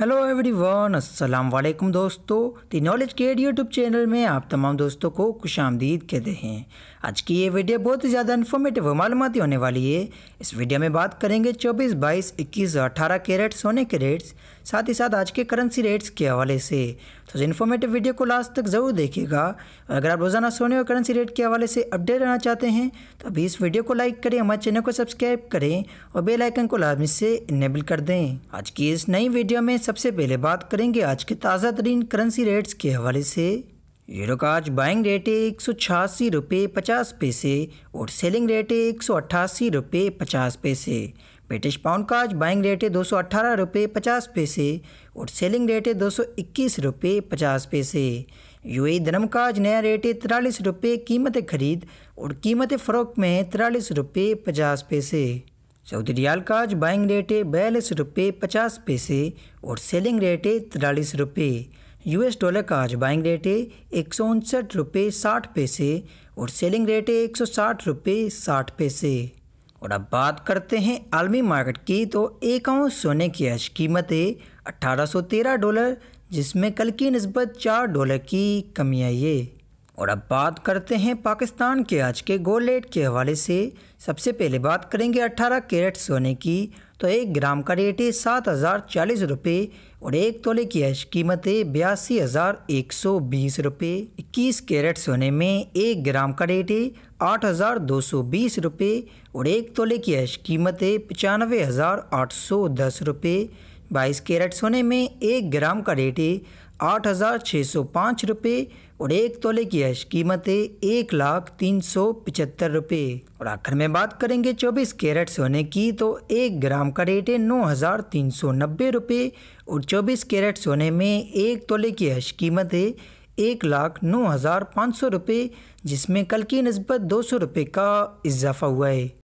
hello everyone अस्सलाम वालेकुम दोस्तों दी नॉलेज के यूट्यूब चैनल में आप तमाम दोस्तों को खुश आमदीद कहते हैं आज की ये वीडियो बहुत ही ज़्यादा इन्फॉर्मेटिव और मालूमती होने वाली है इस वीडियो में बात करेंगे 24, 22, 21 और 18 कैरेट सोने के रेट्स साथ ही साथ आज के करेंसी रेट्स के हवाले से तो इन्फॉर्मेटिव वीडियो को लास्ट तक ज़रूर देखिएगा और अगर आप रोज़ाना सोने और करेंसी रेट के हवाले से अपडेट रहना चाहते हैं तो अभी इस वीडियो को लाइक करें हमारे चैनल को सब्सक्राइब करें और बेल आइकन को लाजमी से इनेबल कर दें आज की इस नई वीडियो में सबसे पहले बात करेंगे आज के ताज़ा तरीन करेंसी रेट्स के हवाले से यूरो का आज बाइंग रेट है एक सौ छियासी रुपये पचास पैसे और सेलिंग रेट है एक सौ अट्ठासी रुपये पचास पैसे ब्रिटिश पाउंड का आज बाइंग रेट है दो सौ अट्ठारह रुपये पचास पैसे और सेलिंग रेट है दो सौ इक्कीस रुपये पचास पैसे यू ए धर्म का आज नया रेट है तिरालीस रुपये कीमत खरीद और कीमत फ़रोख में है तिरालीस रुपये पचास पैसे सऊदी रियाल का आज बाइंग रेट है बयालीस रुपये पचास पैसे और सेलिंग रेट है तिरालीस रुपये यू एस डॉलर का आज बाइंग रेट है एक सौ उनसठ रुपये साठ पैसे और सेलिंग रेट है एक सौ साठ रुपये साठ पैसे और अब बात करते हैं आलमी मार्केट की तो एक आउंस सोने की आज कीमत है 1813 डॉलर जिसमें कल की नस्बत चार डॉलर की कमी आई है और अब बात करते हैं पाकिस्तान के आज के गोलेट के हवाले से सबसे पहले बात करेंगे 18 कैरेट सोने की तो एक ग्राम का रेट है सात हज़ार चालीस रुपये और एक तोले की ऐश कीमत है बयासी हज़ार एक सौ बीस रुपये इक्कीस कैरेट सोने में एक ग्राम का रेट है आठ हज़ार दो सौ बीस रुपये और एक तोले की ऐश कीमत है पचानवे हज़ार आठ सौ दस रुपये बाईस कैरेट सोने में एक ग्राम का रेट है आठ हज़ार छः सौ पाँच रुपये और एक तोले की यश कीमत है एक लाख तीन सौ पचहत्तर रुपये और आखिर में बात करेंगे चौबीस कैरेट सोने की तो एक ग्राम का रेट है नौ हज़ार तीन सौ नब्बे रुपये और चौबीस कैरेट सोने में एक तोले की यश कीमत है एक लाख नौ हज़ार पाँच सौ रुपये जिसमें कल की नस्बत दो सौ रुपये का इजाफा हुआ है